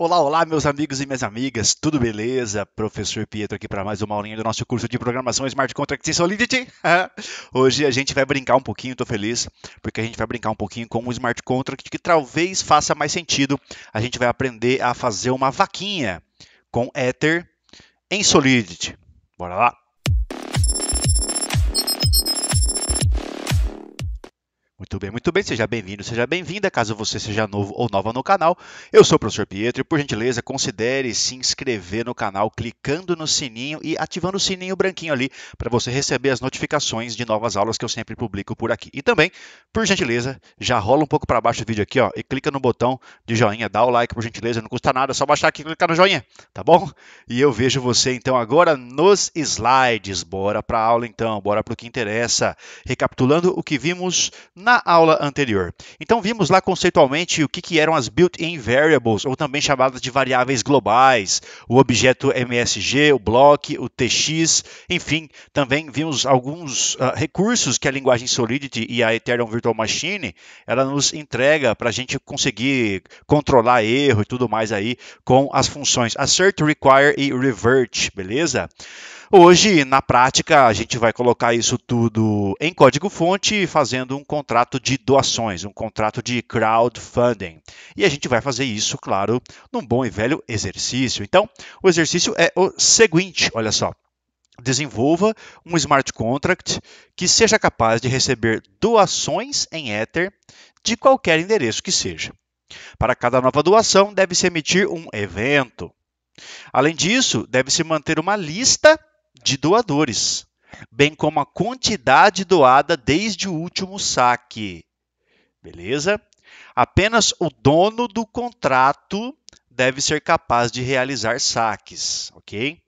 Olá, olá, meus amigos e minhas amigas, tudo beleza? Professor Pietro aqui para mais uma aulinha do nosso curso de Programação Smart Contracts e Solidity. Hoje a gente vai brincar um pouquinho, estou feliz, porque a gente vai brincar um pouquinho com um smart contract que talvez faça mais sentido. A gente vai aprender a fazer uma vaquinha com Ether em Solidity. Bora lá! Muito bem, muito bem, seja bem-vindo, seja bem-vinda, caso você seja novo ou nova no canal. Eu sou o professor Pietro e, por gentileza, considere se inscrever no canal clicando no sininho e ativando o sininho branquinho ali para você receber as notificações de novas aulas que eu sempre publico por aqui. E também, por gentileza, já rola um pouco para baixo o vídeo aqui ó, e clica no botão de joinha, dá o like, por gentileza, não custa nada, é só baixar aqui e clicar no joinha, tá bom? E eu vejo você então agora nos slides. Bora para a aula então, bora para o que interessa. Recapitulando o que vimos na aula anterior. Então vimos lá conceitualmente o que, que eram as built-in variables, ou também chamadas de variáveis globais, o objeto MSG, o block, o TX, enfim, também vimos alguns uh, recursos que a linguagem Solidity e a Ethereum Virtual Machine ela nos entrega para a gente conseguir controlar erro e tudo mais aí com as funções assert, require e revert, beleza? Hoje, na prática, a gente vai colocar isso tudo em código-fonte, fazendo um contrato de doações, um contrato de crowdfunding. E a gente vai fazer isso, claro, num bom e velho exercício. Então, o exercício é o seguinte: olha só. Desenvolva um smart contract que seja capaz de receber doações em Ether de qualquer endereço que seja. Para cada nova doação, deve-se emitir um evento. Além disso, deve-se manter uma lista de doadores, bem como a quantidade doada desde o último saque. Beleza? Apenas o dono do contrato deve ser capaz de realizar saques, ok?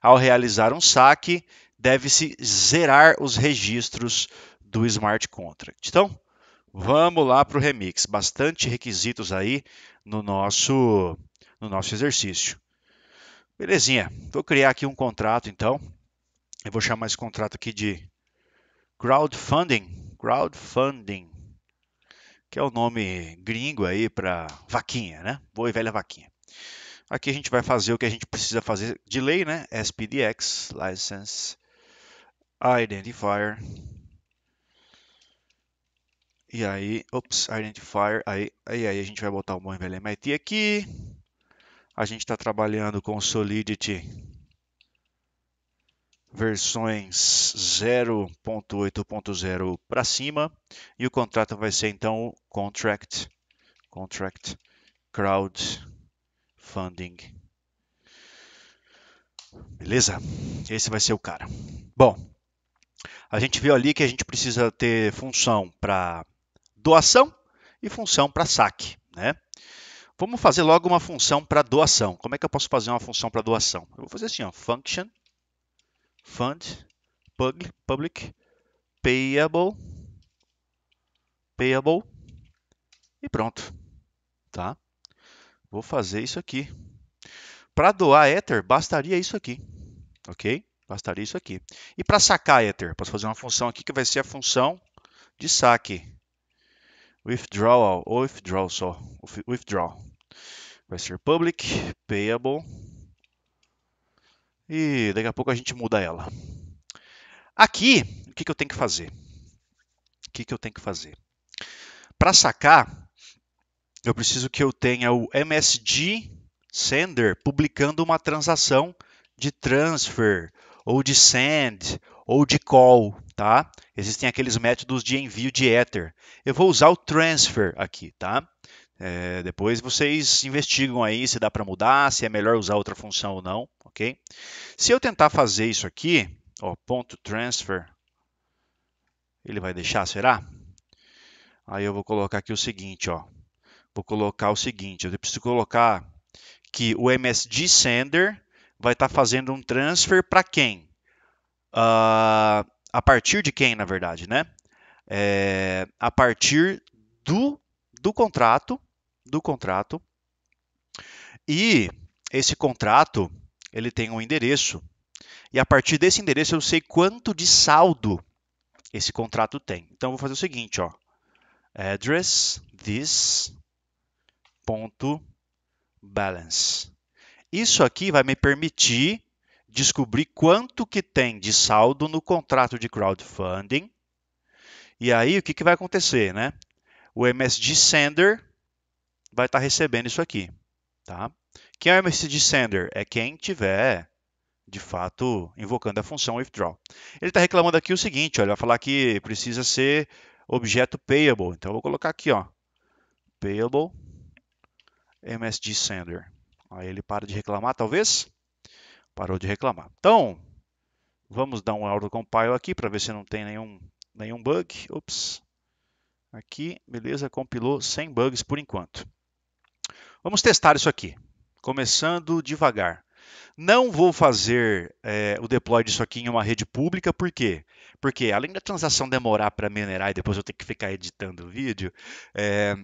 Ao realizar um saque, deve-se zerar os registros do smart contract. Então, vamos lá para o remix. Bastante requisitos aí no nosso, no nosso exercício. Belezinha, vou criar aqui um contrato então eu vou chamar esse contrato aqui de crowdfunding, crowdfunding, que é o nome gringo aí para vaquinha, né? Boa e velha vaquinha. Aqui a gente vai fazer o que a gente precisa fazer de lei, né? SPDX, License Identifier. E aí, ops, Identifier. Aí, aí, aí a gente vai botar o bom e velho MIT aqui. A gente está trabalhando com Solidity versões 0.8.0 para cima e o contrato vai ser então o contract contract crowdfunding. Beleza? Esse vai ser o cara. Bom, a gente viu ali que a gente precisa ter função para doação e função para saque, né? Vamos fazer logo uma função para doação. Como é que eu posso fazer uma função para doação? Eu vou fazer assim, ó, function fund, public, public payable, payable e pronto, tá? Vou fazer isso aqui. Para doar Ether, bastaria isso aqui, ok? Bastaria isso aqui. E para sacar Ether, posso fazer uma função aqui que vai ser a função de saque. Withdrawal, ou withdraw só, withdraw. Vai ser public, payable, e daqui a pouco a gente muda ela. Aqui, o que, que eu tenho que fazer? O que, que eu tenho que fazer? Para sacar, eu preciso que eu tenha o MSG Sender publicando uma transação de transfer, ou de send, ou de call, tá? Existem aqueles métodos de envio de Ether. Eu vou usar o transfer aqui, tá? É, depois vocês investigam aí se dá para mudar, se é melhor usar outra função ou não, ok? Se eu tentar fazer isso aqui, ó, ponto transfer, ele vai deixar, será? Aí eu vou colocar aqui o seguinte, ó. Vou colocar o seguinte, eu preciso colocar que o MSG sender vai estar tá fazendo um transfer para quem? Uh, a partir de quem, na verdade, né? É, a partir do do contrato, do contrato. E esse contrato, ele tem um endereço. E a partir desse endereço eu sei quanto de saldo esse contrato tem. Então vou fazer o seguinte, ó. Address this ponto balance. Isso aqui vai me permitir descobrir quanto que tem de saldo no contrato de crowdfunding. E aí o que, que vai acontecer, né? o MSG Sender vai estar tá recebendo isso aqui. Tá? Quem é o MSG Sender? É quem tiver, de fato, invocando a função withdraw. Ele está reclamando aqui o seguinte, olha, vai falar que precisa ser objeto payable. Então, eu vou colocar aqui, ó, payable MSG Sender. Aí ele para de reclamar, talvez? Parou de reclamar. Então, vamos dar um autocompile compile aqui para ver se não tem nenhum, nenhum bug. Ops, Aqui, beleza, compilou sem bugs por enquanto. Vamos testar isso aqui, começando devagar. Não vou fazer é, o deploy disso aqui em uma rede pública, por quê? Porque além da transação demorar para minerar e depois eu ter que ficar editando o vídeo, é,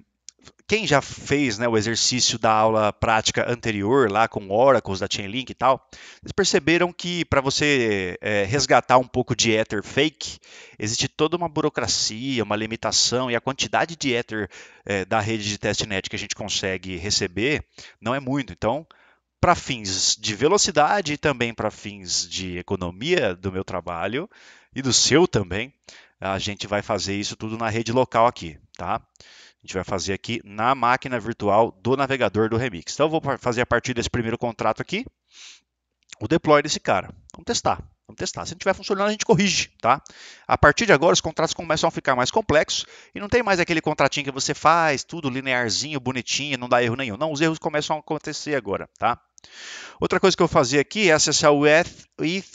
quem já fez né, o exercício da aula prática anterior, lá com oracles da Chainlink e tal, vocês perceberam que para você é, resgatar um pouco de Ether fake, existe toda uma burocracia, uma limitação, e a quantidade de Ether é, da rede de testnet que a gente consegue receber não é muito. Então, para fins de velocidade e também para fins de economia do meu trabalho e do seu também, a gente vai fazer isso tudo na rede local aqui, tá? a gente vai fazer aqui na máquina virtual do navegador do Remix. Então, eu vou fazer a partir desse primeiro contrato aqui, o deploy desse cara. Vamos testar. Vamos testar. Se não estiver funcionando, a gente corrige, tá? A partir de agora, os contratos começam a ficar mais complexos e não tem mais aquele contratinho que você faz, tudo linearzinho, bonitinho, não dá erro nenhum. Não, os erros começam a acontecer agora, tá? Outra coisa que eu vou fazer aqui é acessar o ETH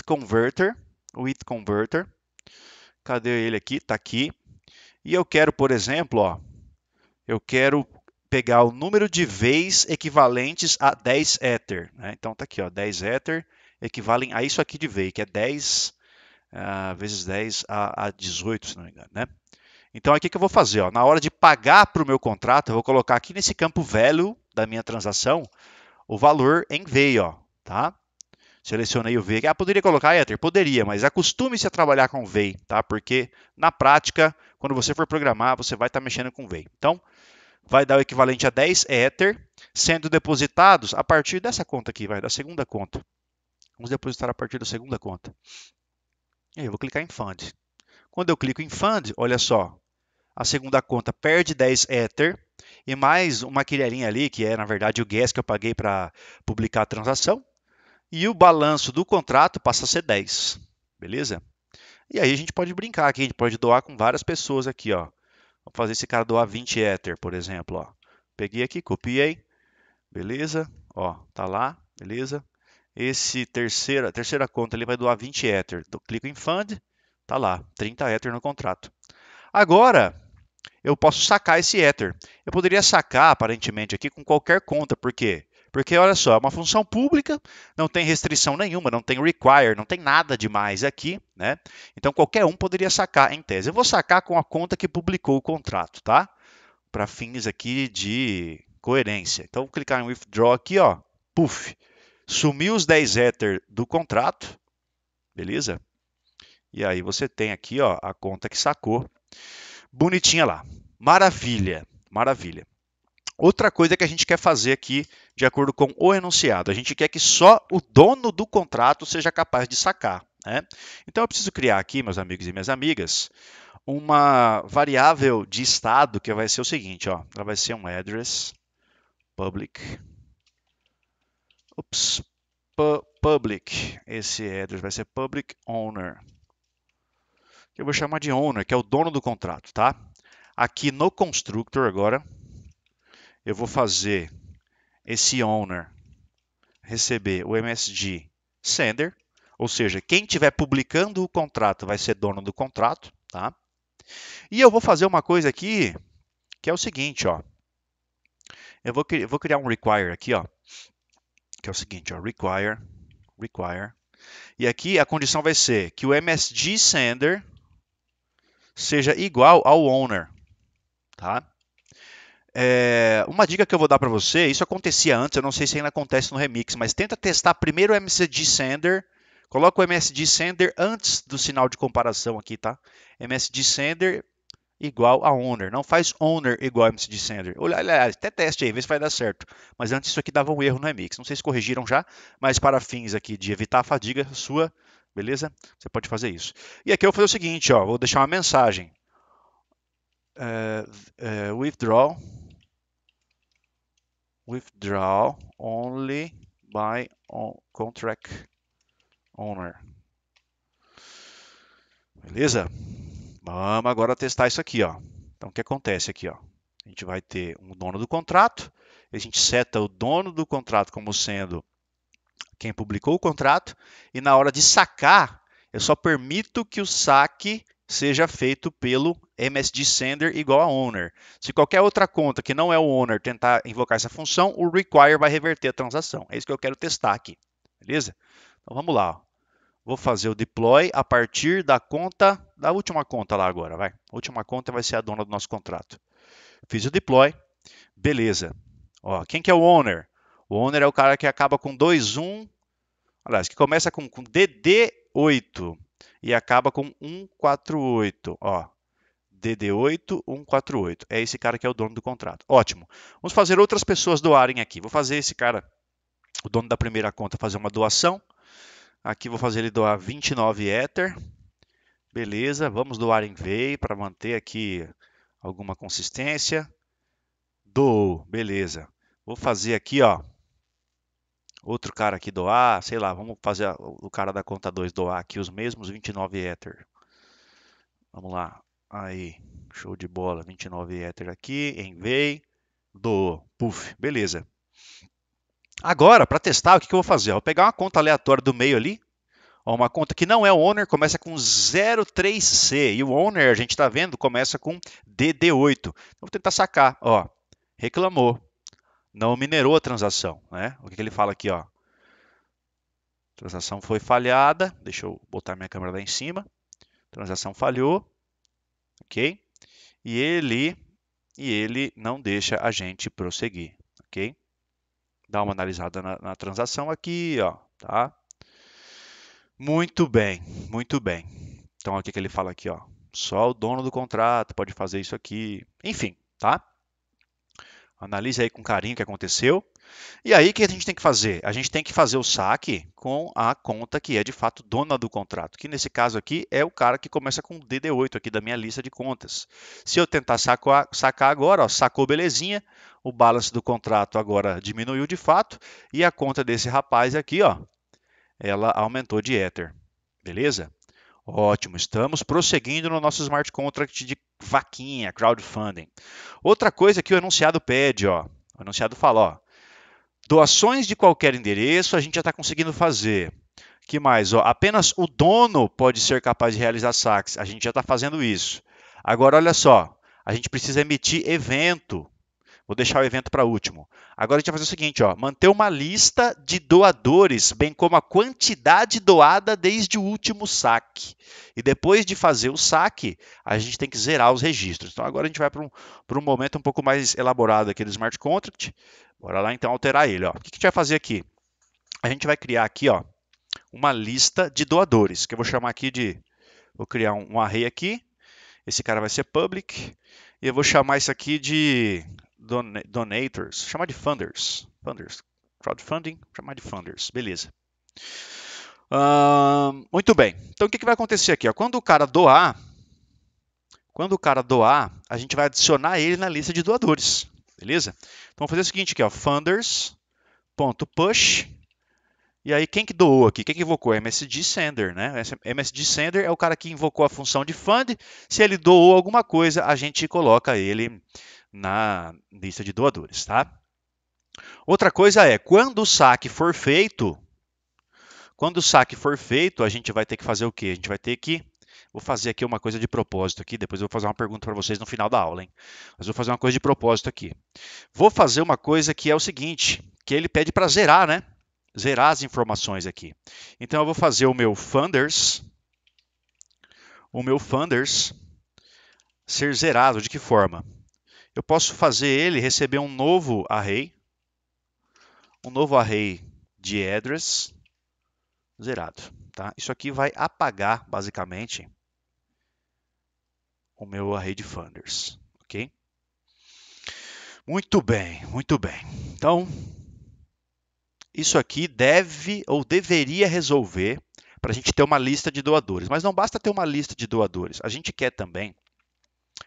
Converter. O ETH Converter. Cadê ele aqui? Tá aqui. E eu quero, por exemplo, ó, eu quero pegar o número de vez equivalentes a 10 Ether. Né? Então está aqui, ó, 10 Ether equivalem a isso aqui de V, que é 10 uh, ah, vezes 10 a, a 18, se não me engano. Né? Então aqui que eu vou fazer, ó, na hora de pagar para o meu contrato, eu vou colocar aqui nesse campo value da minha transação o valor em V, ó, tá? Selecionei o V. Ah, poderia colocar Ether? Poderia, mas acostume-se a trabalhar com V, tá? Porque na prática quando você for programar, você vai estar tá mexendo com VEI. Então, vai dar o equivalente a 10 Ether, é sendo depositados a partir dessa conta aqui, vai da segunda conta. Vamos depositar a partir da segunda conta. E aí, eu vou clicar em Fund. Quando eu clico em Fund, olha só, a segunda conta perde 10 Ether e mais uma quilharinha ali, que é, na verdade, o gas que eu paguei para publicar a transação. E o balanço do contrato passa a ser 10, beleza? E aí a gente pode brincar aqui, a gente pode doar com várias pessoas aqui, ó. Vou fazer esse cara doar 20 Ether, por exemplo, ó. Peguei aqui, copiei, beleza? Ó, tá lá, beleza? Esse terceira, terceira conta ele vai doar 20 Ether. Então, clico em Fund, tá lá, 30 Ether no contrato. Agora, eu posso sacar esse Ether. Eu poderia sacar, aparentemente, aqui com qualquer conta, porque porque olha só, é uma função pública, não tem restrição nenhuma, não tem require, não tem nada demais aqui, né? Então qualquer um poderia sacar em tese. Eu vou sacar com a conta que publicou o contrato, tá? Para fins aqui de coerência. Então vou clicar em withdraw aqui, ó. Puf. Sumiu os 10 Ether do contrato. Beleza? E aí você tem aqui, ó, a conta que sacou. Bonitinha lá. Maravilha. Maravilha. Outra coisa que a gente quer fazer aqui, de acordo com o enunciado, a gente quer que só o dono do contrato seja capaz de sacar. Né? Então eu preciso criar aqui, meus amigos e minhas amigas, uma variável de estado que vai ser o seguinte, ó, ela vai ser um address public, ups, public, esse address vai ser public owner, que eu vou chamar de owner, que é o dono do contrato, tá? Aqui no constructor agora, eu vou fazer esse owner receber o MSG sender, ou seja, quem estiver publicando o contrato vai ser dono do contrato, tá? E eu vou fazer uma coisa aqui que é o seguinte, ó. Eu vou, eu vou criar um require aqui, ó, que é o seguinte, ó, require, require. E aqui a condição vai ser que o MSG sender seja igual ao owner, tá? É, uma dica que eu vou dar para você, isso acontecia antes, eu não sei se ainda acontece no remix, mas tenta testar primeiro o MSG Sender, coloca o MSG Sender antes do sinal de comparação aqui, tá? MSG Sender igual a owner, não faz owner igual a MSG Sender. Olha, olha, até teste aí, vê se vai dar certo. Mas antes isso aqui dava um erro no remix, não sei se corrigiram já, mas para fins aqui de evitar a fadiga sua, beleza? Você pode fazer isso. E aqui eu vou fazer o seguinte, ó, vou deixar uma mensagem. Uh, uh, withdraw withdraw only by contract owner. Beleza? Vamos agora testar isso aqui, ó. Então o que acontece aqui, ó? A gente vai ter um dono do contrato, a gente seta o dono do contrato como sendo quem publicou o contrato e na hora de sacar, eu só permito que o saque seja feito pelo MSD sender igual a owner. Se qualquer outra conta que não é o owner tentar invocar essa função, o require vai reverter a transação. É isso que eu quero testar aqui, beleza? Então vamos lá. Vou fazer o deploy a partir da conta, da última conta lá agora, vai. A última conta vai ser a dona do nosso contrato. Fiz o deploy, beleza. Ó, quem que é o owner? O owner é o cara que acaba com 2.1, aliás, que começa com, com DD8 e acaba com 148, ó. DD8 148. É esse cara que é o dono do contrato. Ótimo. Vamos fazer outras pessoas doarem aqui. Vou fazer esse cara, o dono da primeira conta, fazer uma doação. Aqui vou fazer ele doar 29 Ether. Beleza, vamos doar em VEI para manter aqui alguma consistência. Do. beleza. Vou fazer aqui, ó, outro cara aqui doar, sei lá, vamos fazer o cara da conta 2 doar aqui os mesmos 29 Ether. Vamos lá. Aí, show de bola, 29 Ether aqui, envei, doou. Puf, beleza. Agora, para testar, o que, eu vou fazer? Eu vou pegar uma conta aleatória do meio ali, uma conta que não é owner, começa com 03C. E o owner, a gente está vendo, começa com DD8. Então, vou tentar sacar. Ó, reclamou não minerou a transação. Né? O que, que ele fala aqui? Ó? transação foi falhada. Deixa eu botar minha câmera lá em cima. transação falhou. Ok? E ele, e ele não deixa a gente prosseguir. Ok? Dá uma analisada na, na transação aqui. Ó, tá? Muito bem, muito bem. Então, o que, que ele fala aqui? Ó? Só o dono do contrato pode fazer isso aqui. Enfim, tá? Analise aí com carinho o que aconteceu. E aí, o que a gente tem que fazer? A gente tem que fazer o saque com a conta que é de fato dona do contrato, que nesse caso aqui é o cara que começa com DD8 aqui da minha lista de contas. Se eu tentar sacar, sacar agora, ó, sacou belezinha, o balance do contrato agora diminuiu de fato e a conta desse rapaz aqui, ó, ela aumentou de Ether. Beleza? Ótimo, estamos prosseguindo no nosso smart contract de vaquinha, crowdfunding. Outra coisa que o enunciado pede, ó, o enunciado fala, ó, doações de qualquer endereço a gente já está conseguindo fazer. Que mais? Ó, apenas o dono pode ser capaz de realizar saques. A gente já está fazendo isso. Agora, olha só, a gente precisa emitir evento Vou deixar o evento para último. Agora a gente vai fazer o seguinte, ó, manter uma lista de doadores, bem como a quantidade doada desde o último saque. E depois de fazer o saque, a gente tem que zerar os registros. Então agora a gente vai para um, um momento um pouco mais elaborado aqui do smart contract. Bora lá então alterar ele. Ó. O que, que a gente vai fazer aqui? A gente vai criar aqui ó, uma lista de doadores, que eu vou chamar aqui de... Vou criar um, um array aqui. Esse cara vai ser public. E eu vou chamar isso aqui de don donators, chamar de funders, funders, crowdfunding, chamar de funders, beleza. Uh, muito bem. Então o que, que vai acontecer aqui? Ó? Quando o cara doar, quando o cara doar, a gente vai adicionar ele na lista de doadores, beleza? Então vamos fazer o seguinte aqui, ó, funders.push e aí quem que doou aqui? Quem que invocou? MSD sender, né? MSD sender é o cara que invocou a função de fund. Se ele doou alguma coisa, a gente coloca ele na lista de doadores, tá? Outra coisa é, quando o saque for feito, quando o saque for feito, a gente vai ter que fazer o quê? A gente vai ter que Vou fazer aqui uma coisa de propósito aqui, depois eu vou fazer uma pergunta para vocês no final da aula, hein? Mas vou fazer uma coisa de propósito aqui. Vou fazer uma coisa que é o seguinte, que ele pede para zerar, né? Zerar as informações aqui. Então eu vou fazer o meu funders, o meu funders ser zerado de que forma? Eu posso fazer ele receber um novo array, um novo array de address zerado. Tá? Isso aqui vai apagar, basicamente, o meu array de funders. Ok? Muito bem, muito bem. Então, isso aqui deve ou deveria resolver para a gente ter uma lista de doadores. Mas não basta ter uma lista de doadores. A gente quer também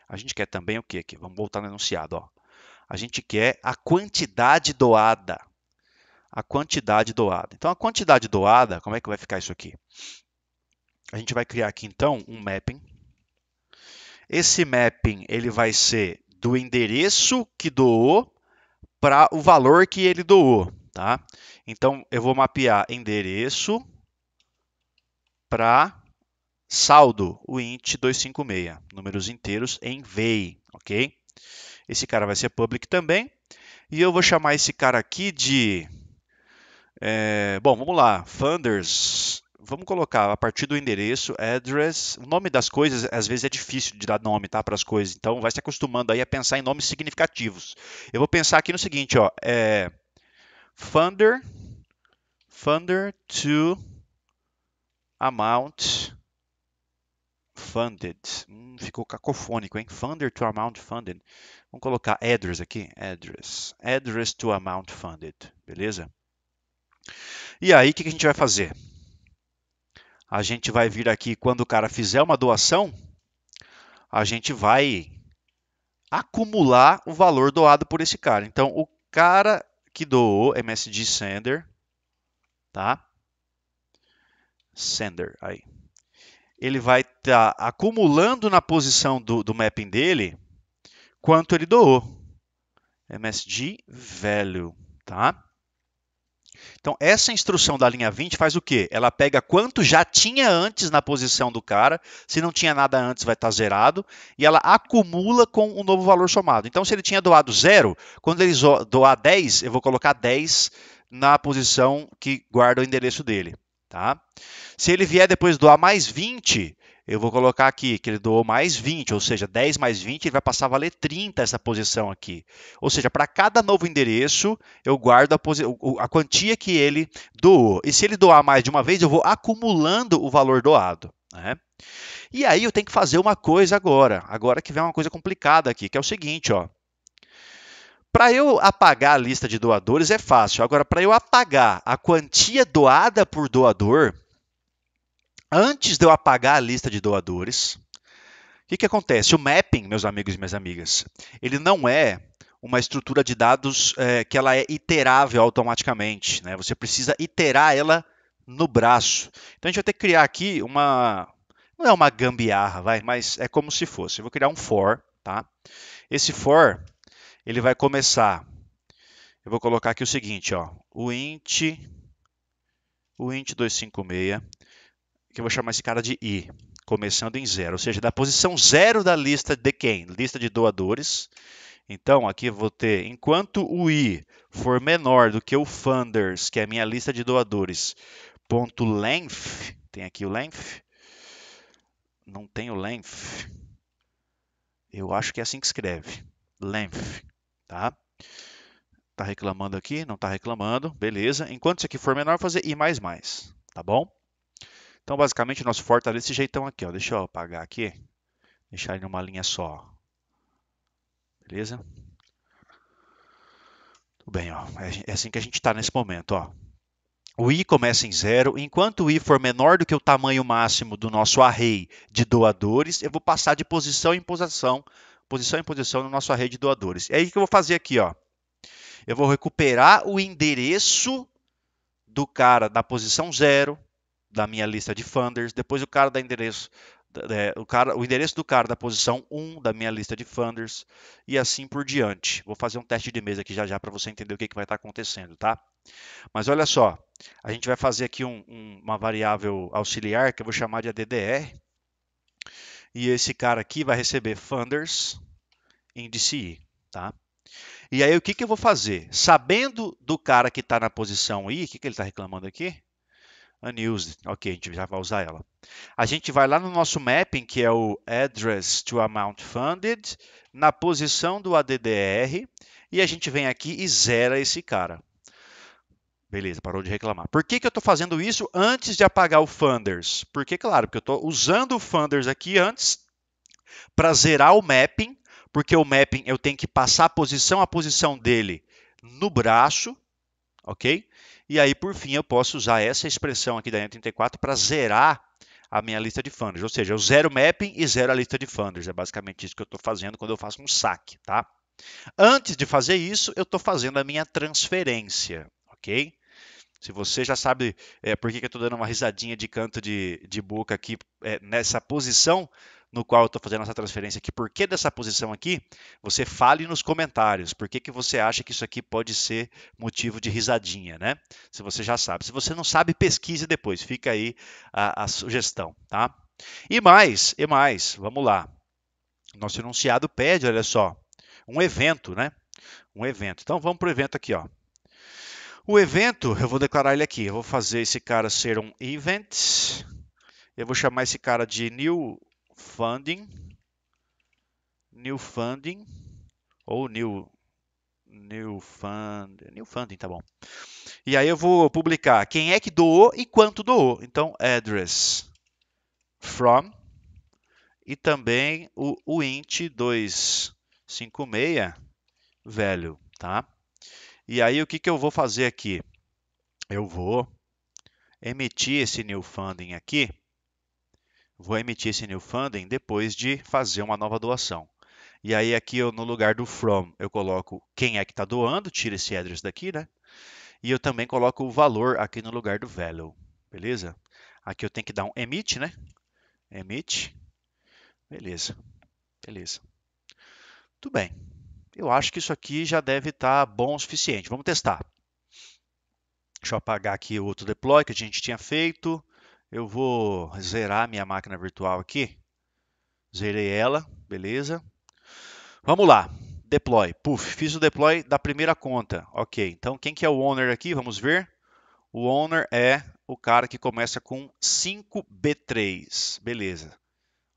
a gente quer também o quê? Aqui? Vamos voltar no enunciado. Ó. A gente quer a quantidade doada. A quantidade doada. Então, a quantidade doada, como é que vai ficar isso aqui? A gente vai criar aqui, então, um mapping. Esse mapping ele vai ser do endereço que doou para o valor que ele doou. Tá? Então, eu vou mapear endereço para Saldo, o int 256, números inteiros em VEI, ok? Esse cara vai ser public também. E eu vou chamar esse cara aqui de... É, bom, vamos lá, funders. Vamos colocar a partir do endereço, address. O nome das coisas, às vezes, é difícil de dar nome tá, para as coisas. Então, vai se acostumando aí a pensar em nomes significativos. Eu vou pensar aqui no seguinte, ó. É, funder, funder to amount funded. Hum, ficou cacofônico, hein? Funder to amount funded. Vamos colocar address aqui. Address. Address to amount funded. Beleza? E aí, o que, que a gente vai fazer? A gente vai vir aqui quando o cara fizer uma doação, a gente vai acumular o valor doado por esse cara. Então, o cara que doou MSG Sender, tá? Sender aí ele vai estar tá acumulando na posição do, do mapping dele quanto ele doou. MSG value, tá? Então, essa instrução da linha 20 faz o quê? Ela pega quanto já tinha antes na posição do cara, se não tinha nada antes vai estar tá zerado, e ela acumula com um novo valor somado. Então, se ele tinha doado zero, quando ele doar 10, eu vou colocar 10 na posição que guarda o endereço dele. Tá? Se ele vier depois doar mais 20, eu vou colocar aqui que ele doou mais 20, ou seja, 10 mais 20, ele vai passar a valer 30 essa posição aqui. Ou seja, para cada novo endereço, eu guardo a, a, quantia que ele doou. E se ele doar mais de uma vez, eu vou acumulando o valor doado. Né? E aí eu tenho que fazer uma coisa agora. Agora que vem uma coisa complicada aqui, que é o seguinte, ó. Para eu apagar a lista de doadores é fácil. Agora, para eu apagar a quantia doada por doador, antes de eu apagar a lista de doadores, o que, que acontece? O mapping, meus amigos e minhas amigas, ele não é uma estrutura de dados é, que ela é iterável automaticamente. Né? Você precisa iterar ela no braço. Então a gente vai ter que criar aqui uma. Não é uma gambiarra, vai, mas é como se fosse. Eu vou criar um for, tá? Esse for ele vai começar. Eu vou colocar aqui o seguinte, ó, o int, o int 256, que eu vou chamar esse cara de i, começando em zero, ou seja, da posição zero da lista de quem? Lista de doadores. Então, aqui eu vou ter, enquanto o i for menor do que o funders, que é a minha lista de doadores, ponto length, tem aqui o length, não tem o length, eu acho que é assim que escreve, length tá? Tá reclamando aqui? Não tá reclamando. Beleza. Enquanto isso aqui for menor, fazer I++, tá bom? Então, basicamente, nosso for tá desse jeitão aqui, ó. Deixa eu apagar aqui. Deixar ele numa linha só. Beleza? Tudo bem, ó. É, é assim que a gente tá nesse momento, ó. O i começa em zero. Enquanto o i for menor do que o tamanho máximo do nosso array de doadores, eu vou passar de posição em posição posição em posição na nossa rede de doadores. É aí que eu vou fazer aqui, ó. Eu vou recuperar o endereço do cara da posição zero da minha lista de funders, depois o cara da endereço é, o, cara, o endereço do cara da posição 1 da minha lista de funders e assim por diante. Vou fazer um teste de mesa aqui já já para você entender o que, que vai estar tá acontecendo, tá? Mas olha só, a gente vai fazer aqui um, um, uma variável auxiliar que eu vou chamar de ADDR e esse cara aqui vai receber funders índice I, tá? E aí o que, que eu vou fazer? Sabendo do cara que está na posição I, o que, que ele está reclamando aqui? Unused. Ok, a gente já vai usar ela. A gente vai lá no nosso mapping, que é o Address to Amount Funded, na posição do ADDR, e a gente vem aqui e zera esse cara. Beleza, parou de reclamar. Por que, que eu estou fazendo isso antes de apagar o Funders? Porque, claro, porque eu estou usando o Funders aqui antes para zerar o mapping, porque o mapping eu tenho que passar a posição, a posição dele no braço, ok? E aí, por fim, eu posso usar essa expressão aqui da N34 para zerar a minha lista de funders. Ou seja, eu zero mapping e zero a lista de funders. É basicamente isso que eu estou fazendo quando eu faço um saque, tá? Antes de fazer isso, eu estou fazendo a minha transferência, ok? Se você já sabe é, por que, que eu estou dando uma risadinha de canto de, de boca aqui é, nessa posição no qual eu estou fazendo essa transferência aqui, por que dessa posição aqui, você fale nos comentários por que, que você acha que isso aqui pode ser motivo de risadinha, né? Se você já sabe. Se você não sabe, pesquise depois. Fica aí a, a sugestão, tá? E mais, e mais, vamos lá. Nosso enunciado pede, olha só, um evento, né? Um evento. Então vamos para o evento aqui, ó. O evento, eu vou declarar ele aqui. Eu vou fazer esse cara ser um event. Eu vou chamar esse cara de new funding. New funding. Ou new. New funding. New funding, tá bom. E aí eu vou publicar quem é que doou e quanto doou. Então, address from. E também o, o int 256 velho, tá? E aí o que, que eu vou fazer aqui? Eu vou emitir esse new funding aqui. Vou emitir esse new funding depois de fazer uma nova doação. E aí aqui eu, no lugar do from, eu coloco quem é que está doando, tira esse address daqui, né? E eu também coloco o valor aqui no lugar do value, beleza? Aqui eu tenho que dar um emit, né? Emit, beleza, beleza. Tudo bem eu acho que isso aqui já deve estar tá bom o suficiente. Vamos testar. Deixa eu apagar aqui o outro deploy que a gente tinha feito. Eu vou zerar minha máquina virtual aqui. Zerei ela, beleza. Vamos lá, deploy. Puf, fiz o deploy da primeira conta. Ok, então quem que é o owner aqui? Vamos ver. O owner é o cara que começa com 5B3, beleza.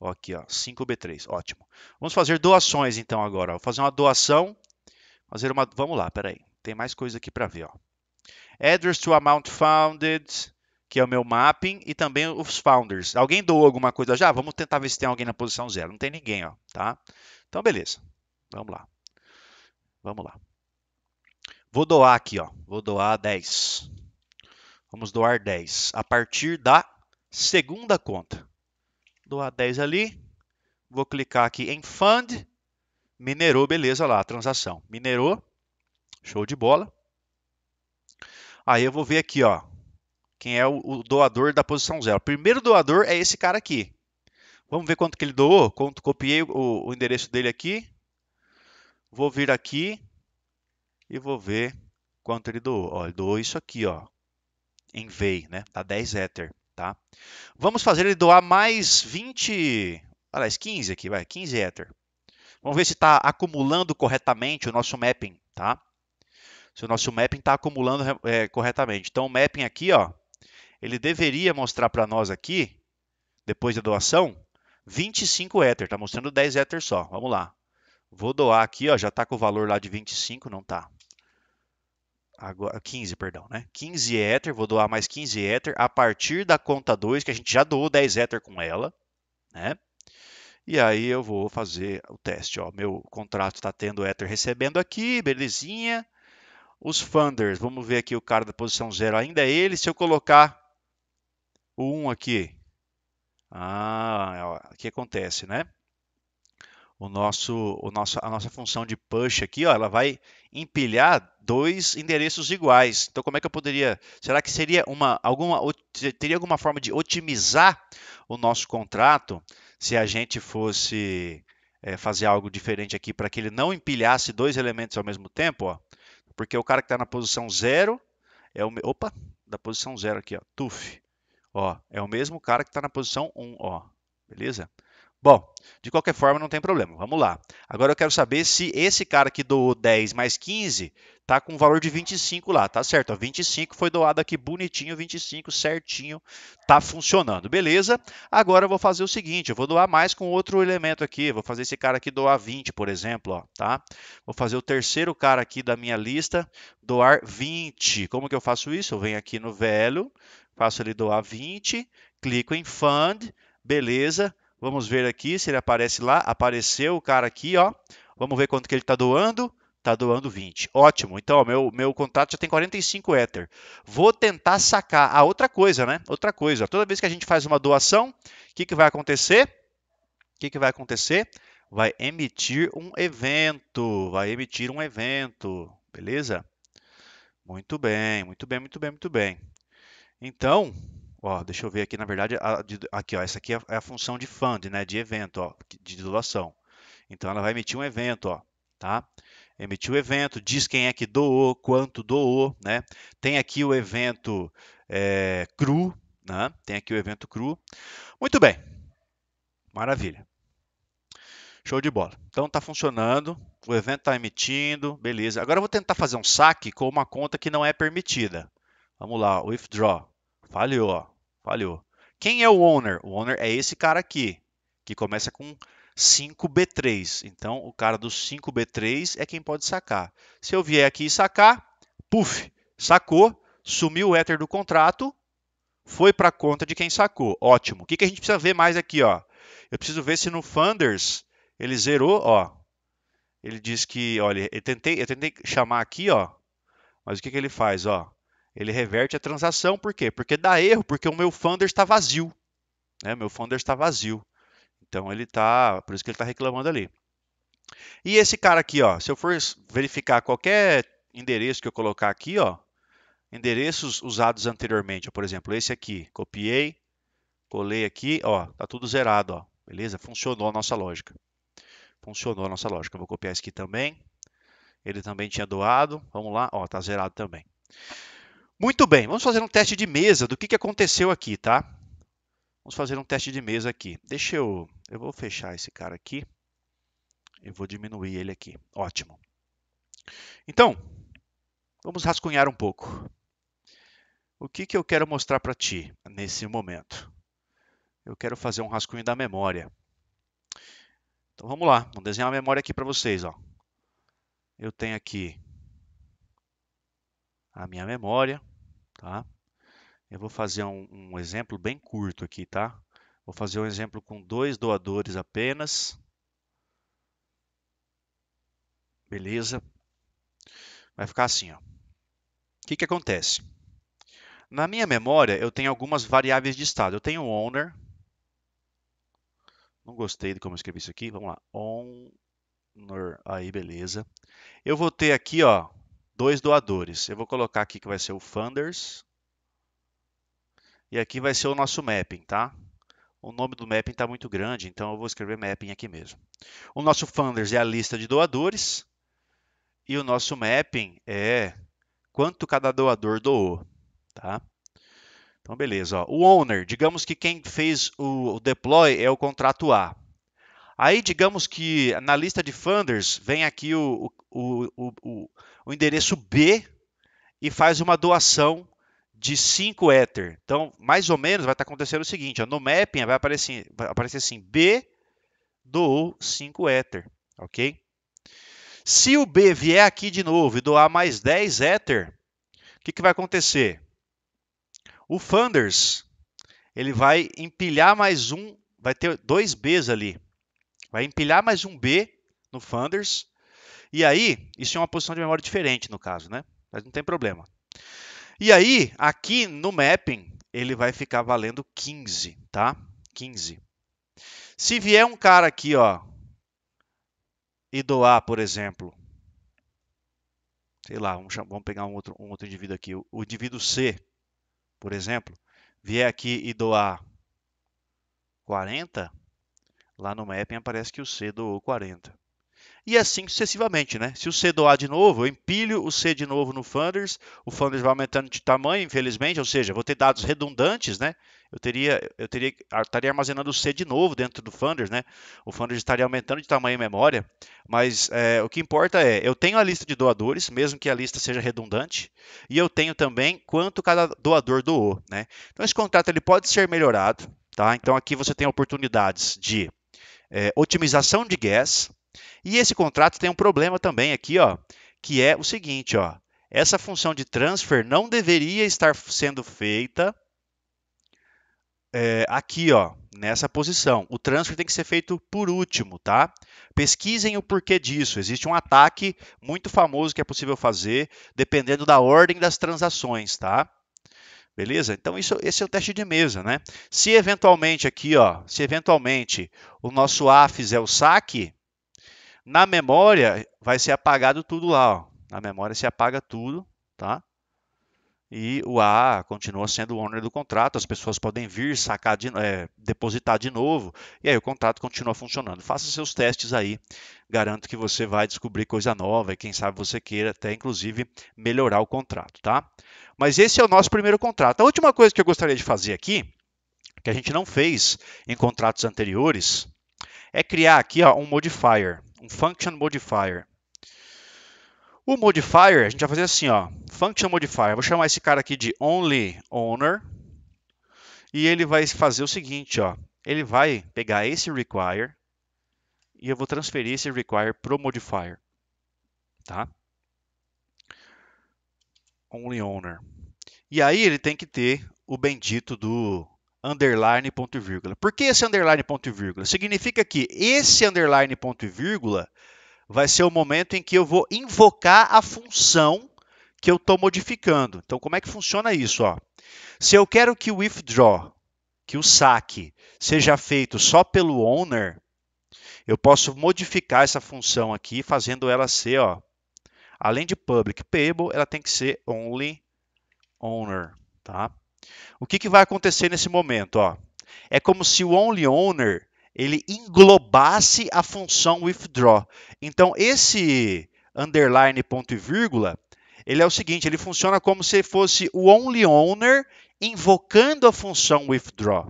Ó, aqui, ó, 5B3, ótimo. Vamos fazer doações então agora. Vou fazer uma doação. Fazer uma. Vamos lá, peraí. Tem mais coisa aqui para ver. Ó. Address to amount founded, que é o meu mapping, e também os founders. Alguém doou alguma coisa já? Vamos tentar ver se tem alguém na posição zero. Não tem ninguém, ó, tá? Então, beleza. Vamos lá. Vamos lá. Vou doar aqui, ó. Vou doar 10. Vamos doar 10 a partir da segunda conta do A10 ali, vou clicar aqui em Fund, minerou, beleza lá, transação. Minerou, show de bola. Aí eu vou ver aqui, ó, quem é o, doador da posição zero. primeiro doador é esse cara aqui. Vamos ver quanto que ele doou, quanto copiei o, o endereço dele aqui. Vou vir aqui e vou ver quanto ele doou. Ó, ele doou isso aqui, ó, em VEI, né, dá tá 10 Ether. Tá? Vamos fazer ele doar mais 20, aliás, 15 aqui, vai, 15 Ether. Vamos ver se está acumulando corretamente o nosso mapping, tá? Se o nosso mapping está acumulando é, corretamente. Então, o mapping aqui, ó, ele deveria mostrar para nós aqui, depois da doação, 25 Ether. Está mostrando 10 Ether só. Vamos lá. Vou doar aqui, ó, já está com o valor lá de 25, não está? agora 15, perdão, né? 15 Ether, vou doar mais 15 Ether a partir da conta 2, que a gente já doou 10 Ether com ela, né? E aí eu vou fazer o teste, ó, meu contrato está tendo Ether recebendo aqui, belezinha. Os funders, vamos ver aqui o cara da posição 0 ainda é ele, se eu colocar o 1 um aqui. Ah, ó, o que acontece, né? o nosso, o nosso, a nossa função de push aqui, ó, ela vai empilhar dois endereços iguais. Então, como é que eu poderia? Será que seria uma alguma teria alguma forma de otimizar o nosso contrato se a gente fosse é, fazer algo diferente aqui para que ele não empilhasse dois elementos ao mesmo tempo? Ó? Porque o cara que está na posição zero é o opa da posição zero aqui, ó, tuf, ó, é o mesmo cara que está na posição 1, um, ó, beleza? Bom, de qualquer forma, não tem problema. Vamos lá. Agora eu quero saber se esse cara que doou 10 mais 15 tá com um valor de 25 lá, tá certo? Ó, 25 foi doado aqui bonitinho, 25 certinho, tá funcionando, beleza? Agora eu vou fazer o seguinte, eu vou doar mais com outro elemento aqui, vou fazer esse cara aqui doar 20, por exemplo, ó, tá? Vou fazer o terceiro cara aqui da minha lista doar 20. Como que eu faço isso? Eu venho aqui no velho, faço ele doar 20, clico em Fund, beleza? Vamos ver aqui se ele aparece lá. Apareceu o cara aqui, ó. Vamos ver quanto que ele está doando. Está doando 20. Ótimo. Então, ó, meu, meu contrato já tem 45 Ether. Vou tentar sacar. Ah, outra coisa, né? Outra coisa. Toda vez que a gente faz uma doação, o que, que vai acontecer? O que, que vai acontecer? Vai emitir um evento. Vai emitir um evento. Beleza? Muito bem, muito bem, muito bem, muito bem. Então, Ó, deixa eu ver aqui, na verdade, a, de, aqui, ó, essa aqui é a, é a, função de fund, né, de evento, ó, de doação. Então, ela vai emitir um evento, ó, tá? Emitiu o evento, diz quem é que doou, quanto doou, né? Tem aqui o evento é, cru, né? Tem aqui o evento cru. Muito bem, maravilha. Show de bola. Então está funcionando, o evento está emitindo, beleza. Agora eu vou tentar fazer um saque com uma conta que não é permitida. Vamos lá, withdraw. Falhou, ó. Falhou. Quem é o owner? O owner é esse cara aqui, que começa com 5B3. Então, o cara do 5B3 é quem pode sacar. Se eu vier aqui e sacar, puf, sacou, sumiu o ether do contrato, foi para a conta de quem sacou. Ótimo. O que, que a gente precisa ver mais aqui? Ó? Eu preciso ver se no funders ele zerou. Ó. Ele diz que, olha, eu tentei, eu tentei chamar aqui, ó, mas o que, que ele faz? Ó? Ele reverte a transação, por quê? Porque dá erro, porque o meu funder está vazio. Né? Meu funder está vazio. Então ele tá, por isso que ele está reclamando ali. E esse cara aqui, ó, se eu for verificar qualquer endereço que eu colocar aqui, ó, endereços usados anteriormente, por exemplo, esse aqui, copiei, colei aqui, ó, tá tudo zerado, ó, beleza? Funcionou a nossa lógica. Funcionou a nossa lógica. Eu vou copiar esse aqui também. Ele também tinha doado. Vamos lá, ó, tá zerado também. Muito bem, vamos fazer um teste de mesa do que, que aconteceu aqui, tá? Vamos fazer um teste de mesa aqui. Deixa eu... Eu vou fechar esse cara aqui. Eu vou diminuir ele aqui. Ótimo. Então, vamos rascunhar um pouco. O que, que eu quero mostrar para ti nesse momento? Eu quero fazer um rascunho da memória. Então, vamos lá. Vamos desenhar a memória aqui para vocês. Ó. Eu tenho aqui a minha memória. Tá? Eu vou fazer um, um exemplo bem curto aqui, tá? Vou fazer um exemplo com dois doadores apenas. Beleza? Vai ficar assim, ó. O que, que acontece? Na minha memória, eu tenho algumas variáveis de estado. Eu tenho owner. Não gostei de como eu escrevi isso aqui. Vamos lá. Owner. Aí, beleza. Eu vou ter aqui, ó, dois doadores. Eu vou colocar aqui que vai ser o Funders. E aqui vai ser o nosso mapping, tá? O nome do mapping está muito grande, então eu vou escrever mapping aqui mesmo. O nosso funders é a lista de doadores e o nosso mapping é quanto cada doador doou, tá? Então beleza. Ó. O owner, digamos que quem fez o deploy é o contrato A. Aí, digamos que na lista de funders vem aqui o, o, o, o endereço B e faz uma doação de 5 Ether. Então, mais ou menos, vai estar acontecendo o seguinte: ó, no mapping vai aparecer, vai aparecer assim: B doou 5 Ether. Ok? Se o B vier aqui de novo e doar mais 10 Ether, o que, que vai acontecer? O Funders ele vai empilhar mais um, vai ter dois Bs ali. Vai empilhar mais um B no funders. E aí, isso é uma posição de memória diferente no caso, né? Mas não tem problema. E aí, aqui no mapping, ele vai ficar valendo 15, tá? 15. Se vier um cara aqui, ó, e doar, por exemplo, sei lá, vamos, vamos pegar um outro, um outro indivíduo aqui, o, o indivíduo C, por exemplo, vier aqui e doar 40, Lá no mapping aparece que o C doou 40. E assim sucessivamente, né? Se o C doar de novo, eu empilho o C de novo no funders, o funders vai aumentando de tamanho, infelizmente, ou seja, vou ter dados redundantes, né? Eu teria, eu teria, eu estaria armazenando o C de novo dentro do funders, né? O funders estaria aumentando de tamanho e memória, mas é, o que importa é, eu tenho a lista de doadores, mesmo que a lista seja redundante, e eu tenho também quanto cada doador doou, né? Então esse contrato ele pode ser melhorado, tá? Então aqui você tem oportunidades de é, otimização de gas. E esse contrato tem um problema também aqui, ó, que é o seguinte, ó, essa função de transfer não deveria estar sendo feita é, aqui, ó, nessa posição. O transfer tem que ser feito por último, tá? Pesquisem o porquê disso. Existe um ataque muito famoso que é possível fazer dependendo da ordem das transações, tá? Beleza? Então isso, esse é o teste de mesa, né? Se eventualmente aqui, ó, se eventualmente o nosso AFIS é o saque, na memória vai ser apagado tudo lá, ó. Na memória se apaga tudo, tá? e o A continua sendo o owner do contrato, as pessoas podem vir, sacar, de, é, depositar de novo, e aí o contrato continua funcionando. Faça seus testes aí, garanto que você vai descobrir coisa nova e quem sabe você queira até inclusive melhorar o contrato, tá? Mas esse é o nosso primeiro contrato. A última coisa que eu gostaria de fazer aqui, que a gente não fez em contratos anteriores, é criar aqui ó, um modifier, um function modifier. O modifier, a gente vai fazer assim, ó, function modifier. Vou chamar esse cara aqui de only owner e ele vai fazer o seguinte, ó, ele vai pegar esse require e eu vou transferir esse require pro modifier, tá? Only owner. E aí ele tem que ter o bendito do underline ponto e vírgula. Por que esse underline ponto e vírgula? Significa que esse underline ponto e vírgula vai ser o momento em que eu vou invocar a função que eu estou modificando. Então, como é que funciona isso? Ó? Se eu quero que o withdraw, que o saque, seja feito só pelo owner, eu posso modificar essa função aqui, fazendo ela ser, ó, além de public payable, ela tem que ser only owner. Tá? O que, que vai acontecer nesse momento? Ó? É como se o only owner ele englobasse a função withdraw. Então esse underline ponto e vírgula, ele é o seguinte, ele funciona como se fosse o only owner invocando a função withdraw.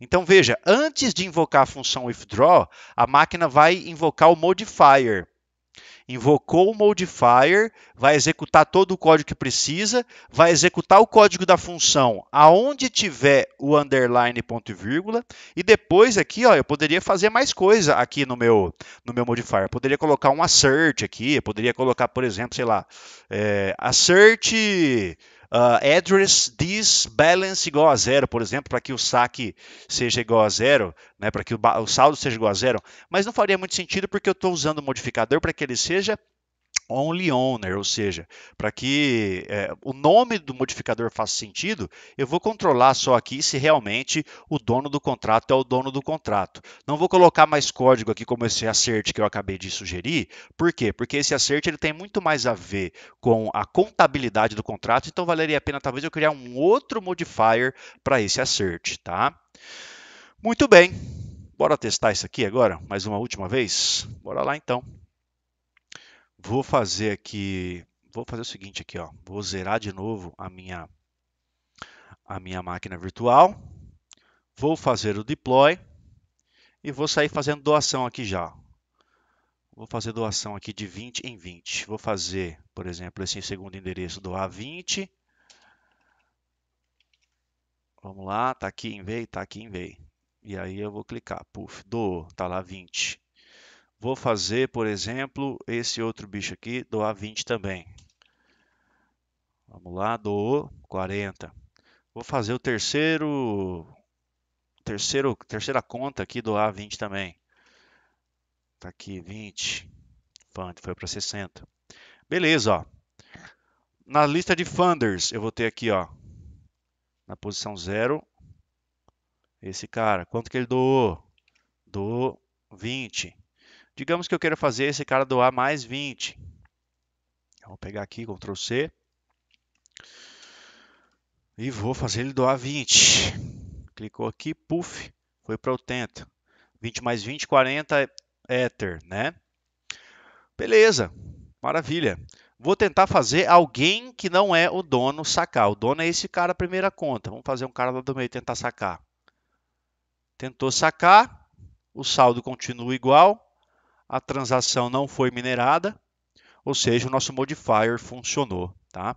Então veja, antes de invocar a função withdraw, a máquina vai invocar o modifier invocou o modifier, vai executar todo o código que precisa, vai executar o código da função aonde tiver o underline ponto e vírgula, e depois aqui, ó, eu poderia fazer mais coisa aqui no meu no meu modifier. Eu poderia colocar um assert aqui, eu poderia colocar, por exemplo, sei lá, é, assert uh, address this balance igual a zero, por exemplo, para que o saque seja igual a zero, né, para que o, o saldo seja igual a zero, mas não faria muito sentido porque eu estou usando o modificador para que ele seja only owner, ou seja, para que é, o nome do modificador faça sentido, eu vou controlar só aqui se realmente o dono do contrato é o dono do contrato. Não vou colocar mais código aqui como esse assert que eu acabei de sugerir. Por quê? Porque esse assert ele tem muito mais a ver com a contabilidade do contrato, então valeria a pena talvez eu criar um outro modifier para esse assert, tá? Muito bem. Bora testar isso aqui agora, mais uma última vez? Bora lá então. Vou fazer aqui, vou fazer o seguinte aqui, ó. Vou zerar de novo a minha a minha máquina virtual. Vou fazer o deploy e vou sair fazendo doação aqui já. Vou fazer doação aqui de 20 em 20. Vou fazer, por exemplo, esse segundo endereço doar 20. Vamos lá, tá aqui em veio, tá aqui em veio. E aí eu vou clicar, puf, do, tá lá 20. Vou fazer, por exemplo, esse outro bicho aqui, doar 20 também. Vamos lá, doou 40. Vou fazer o terceiro, terceiro, terceira conta aqui, doar 20 também. Tá aqui 20. Fund foi para 60. Beleza, ó. Na lista de funders, eu vou ter aqui, ó, na posição 0, esse cara. Quanto que ele doou? Doou 20. Digamos que eu queira fazer esse cara doar mais 20. vou pegar aqui, Ctrl C. E vou fazer ele doar 20. Clicou aqui, puff, foi para 80. 20 mais 20, 40 é Ether, né? Beleza, maravilha. Vou tentar fazer alguém que não é o dono sacar. O dono é esse cara, primeira conta. Vamos fazer um cara lá do meio tentar sacar. Tentou sacar, o saldo continua igual a transação não foi minerada, ou seja, o nosso modifier funcionou, tá?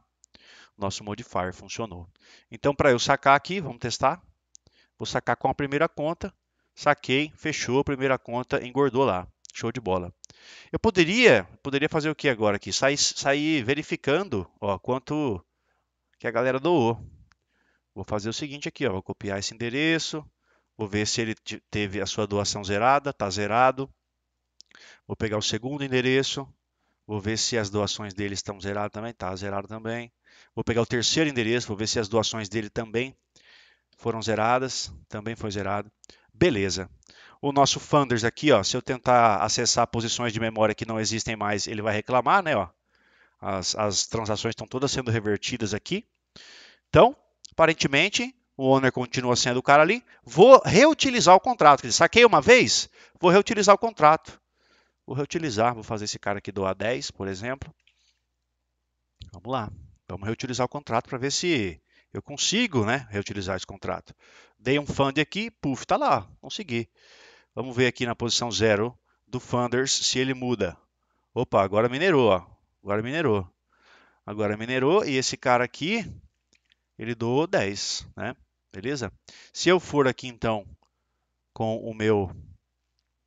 Nosso modifier funcionou. Então, para eu sacar aqui, vamos testar. Vou sacar com a primeira conta. Saquei, fechou a primeira conta, engordou lá. Show de bola. Eu poderia, poderia fazer o que agora aqui? Sair, sair verificando, ó, quanto que a galera doou. Vou fazer o seguinte aqui, ó, vou copiar esse endereço, vou ver se ele teve a sua doação zerada, tá zerado. Vou pegar o segundo endereço, vou ver se as doações dele estão zeradas também, tá zerado também. Vou pegar o terceiro endereço, vou ver se as doações dele também foram zeradas, também foi zerado. Beleza. O nosso funders aqui, ó, se eu tentar acessar posições de memória que não existem mais, ele vai reclamar, né, ó. As, as transações estão todas sendo revertidas aqui. Então, aparentemente, o owner continua sendo o cara ali. Vou reutilizar o contrato. Saquei uma vez? Vou reutilizar o contrato. Vou reutilizar, vou fazer esse cara aqui doar 10 por exemplo. Vamos lá. Vamos reutilizar o contrato para ver se eu consigo né, reutilizar esse contrato. Dei um fund aqui, puf, está lá, consegui. Vamos ver aqui na posição 0 do funders se ele muda. Opa, agora minerou, ó. agora minerou. Agora minerou e esse cara aqui, ele doou 10, né? Beleza? Se eu for aqui então com o meu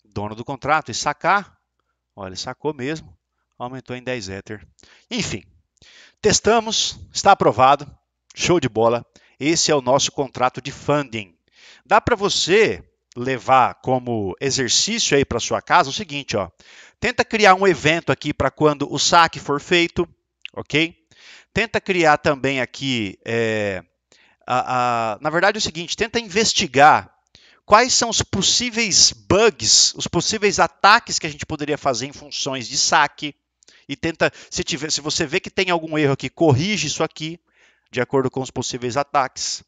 dono do contrato e sacar, Olha, sacou mesmo. Aumentou em 10 Ether. Enfim, testamos, está aprovado. Show de bola. Esse é o nosso contrato de funding. Dá para você levar como exercício aí para sua casa o seguinte, ó. Tenta criar um evento aqui para quando o saque for feito, ok? Tenta criar também aqui, é, a, a, na verdade é o seguinte, tenta investigar quais são os possíveis bugs, os possíveis ataques que a gente poderia fazer em funções de saque e tenta, se tiver, se você vê que tem algum erro aqui, corrige isso aqui de acordo com os possíveis ataques.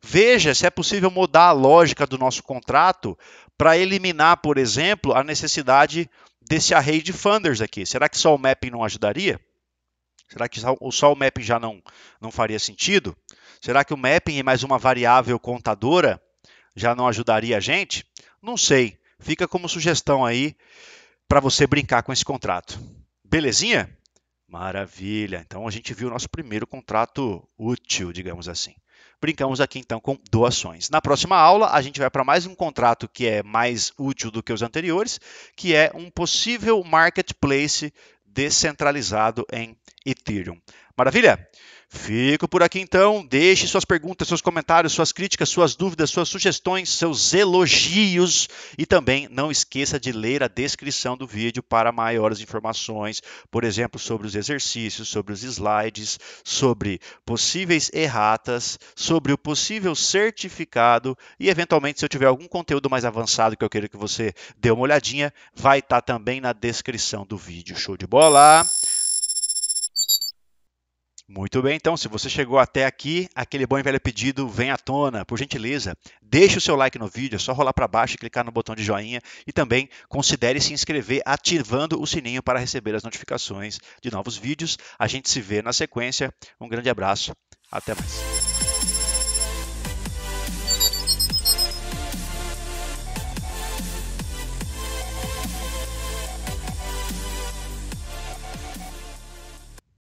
Veja se é possível mudar a lógica do nosso contrato para eliminar, por exemplo, a necessidade desse array de funders aqui. Será que só o mapping não ajudaria? Será que só o mapping já não, não faria sentido? Será que o mapping é mais uma variável contadora já não ajudaria a gente? Não sei. Fica como sugestão aí para você brincar com esse contrato. Belezinha? Maravilha! Então a gente viu o nosso primeiro contrato útil, digamos assim. Brincamos aqui então com doações. Na próxima aula, a gente vai para mais um contrato que é mais útil do que os anteriores, que é um possível marketplace descentralizado em Ethereum. Maravilha? Fico por aqui então. Deixe suas perguntas, seus comentários, suas críticas, suas dúvidas, suas sugestões, seus elogios e também não esqueça de ler a descrição do vídeo para maiores informações, por exemplo, sobre os exercícios, sobre os slides, sobre possíveis erratas, sobre o possível certificado e eventualmente se eu tiver algum conteúdo mais avançado que eu queira que você dê uma olhadinha, vai estar tá também na descrição do vídeo. Show de bola. Muito bem, então, se você chegou até aqui, aquele bom e velho pedido vem à tona, por gentileza. Deixe o seu like no vídeo, é só rolar para baixo e clicar no botão de joinha e também considere se inscrever ativando o sininho para receber as notificações de novos vídeos. A gente se vê na sequência. Um grande abraço, até mais.